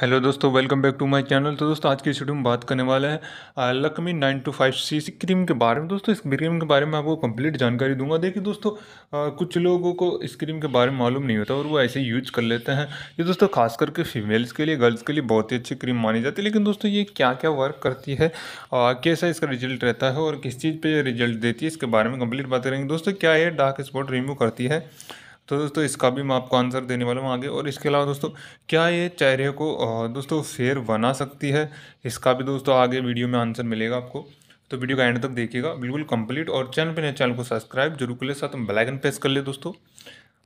hello दोस्तों welcome back to my channel तो दोस्तों आज की वीडियो में बात करने वाला है Lakme nine two five C C cream के बारे में दोस्तों इस क्रीम के बारे में आपको कंप्लीट जानकारी दूंगा देखिए दोस्तों आ, कुछ लोगों को इस क्रीम के बारे में मालूम नहीं होता और वो ऐसे यूज कर लेते हैं ये दोस्तों खास करके फीमेल्स के लिए गर्ल्स के लिए बहुत ही अच्छी क्रीम मानी जाती है लेकिन दोस्तों ये क्या क्या वर्क करती है आ, कैसा इसका रिजल्ट रहता है और किस चीज़ पर रिजल्ट देती है इसके बारे में कम्प्लीट बात करेंगे दोस्तों क्या ये डार्क स्पॉट रिमूव करती है तो दोस्तों इसका भी मैं आपको आंसर देने वाला हूँ आगे और इसके अलावा दोस्तों क्या ये चेहरे को दोस्तों फेयर बना सकती है इसका भी दोस्तों आगे वीडियो में आंसर मिलेगा आपको तो वीडियो का एंड तक देखिएगा बिल्कुल कंप्लीट और चैनल पर नए चैनल को सब्सक्राइब जरूर कर ले साथ में बेलाइकन प्रेस कर ले दोस्तों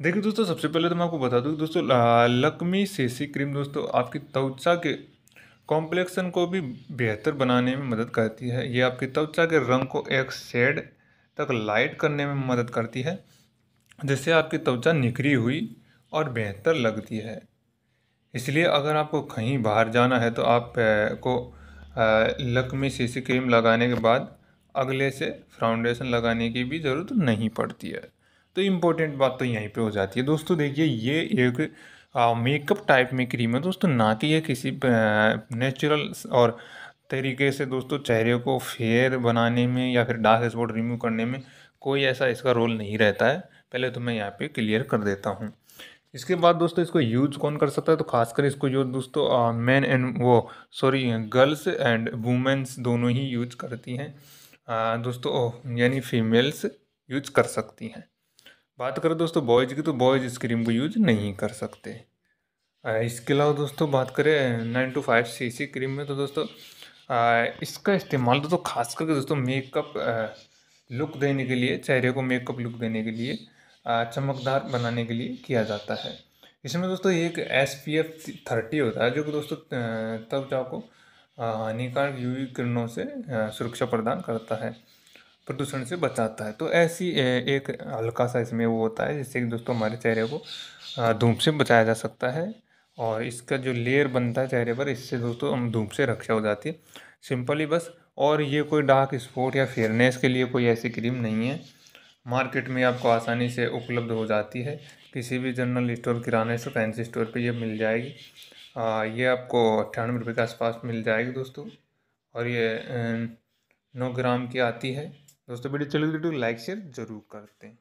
देखिए दोस्तों सबसे पहले तो मैं आपको बता दूँ दोस्तों लकमी सेसी क्रीम दोस्तों आपकी त्वचा के कॉम्प्लेक्सन को भी बेहतर बनाने में मदद करती है ये आपकी त्वचा के रंग को एक शेड तक लाइट करने में मदद करती है जिससे आपकी त्वचा निखरी हुई और बेहतर लगती है इसलिए अगर आपको कहीं बाहर जाना है तो आप को लक में सीसी क्रीम लगाने के बाद अगले से फाउंडेशन लगाने की भी ज़रूरत नहीं पड़ती है तो इम्पोर्टेंट बात तो यहीं पे हो जाती है दोस्तों देखिए ये एक मेकअप टाइप में क्रीम है दोस्तों ना कि ये किसी नेचुरल और तरीके से दोस्तों चेहरे को फेयर बनाने में या फिर डार्क स्पॉट रिमूव करने में कोई ऐसा इसका रोल नहीं रहता है पहले तो मैं यहाँ पे क्लियर कर देता हूँ इसके बाद दोस्तों इसको यूज कौन कर सकता है तो खासकर इसको यूज दोस्तों मैन एंड वो सॉरी गर्ल्स एंड वुमेंस दोनों ही यूज करती हैं दोस्तों यानी फीमेल्स यूज कर सकती हैं बात करें दोस्तों बॉयज़ की तो बॉयज़ इस क्रीम को यूज नहीं कर सकते इसके अलावा दोस्तों बात करें nine two five C C cream में तो दोस्तों इसका इस्तेमाल तो दोस्तों खास करके दोस्तों मेकअप लुक देने के लिए चेहरे को मेकअप लुक देने के लिए चमकदार बनाने के लिए किया जाता है इसमें दोस्तों एक एस पी एफ थर्टी होता है जो कि दोस्तों तब को हानिकारक यूवी किरणों से सुरक्षा प्रदान करता है प्रदूषण से बचाता है तो ऐसी एक हल्का सा इसमें वो होता है जिससे कि दोस्तों हमारे चेहरे को धूप से बचाया जा सकता है और इसका जो लेयर बनता है चेहरे पर इससे दोस्तों हम धूप से रक्षा हो जाती है सिंपली बस और ये कोई डार्क स्पॉट या फेयरनेस के लिए कोई ऐसी क्रीम नहीं है मार्केट में आपको आसानी से उपलब्ध हो जाती है किसी भी जनरल स्टोर किराने से फैंसी स्टोर पे ये मिल जाएगी आ, ये आपको अट्ठानवे रुपये के आसपास मिल जाएगी दोस्तों और ये नौ ग्राम की आती है दोस्तों वीडियो चलो तो वीडियो लाइक शेयर ज़रूर करते हैं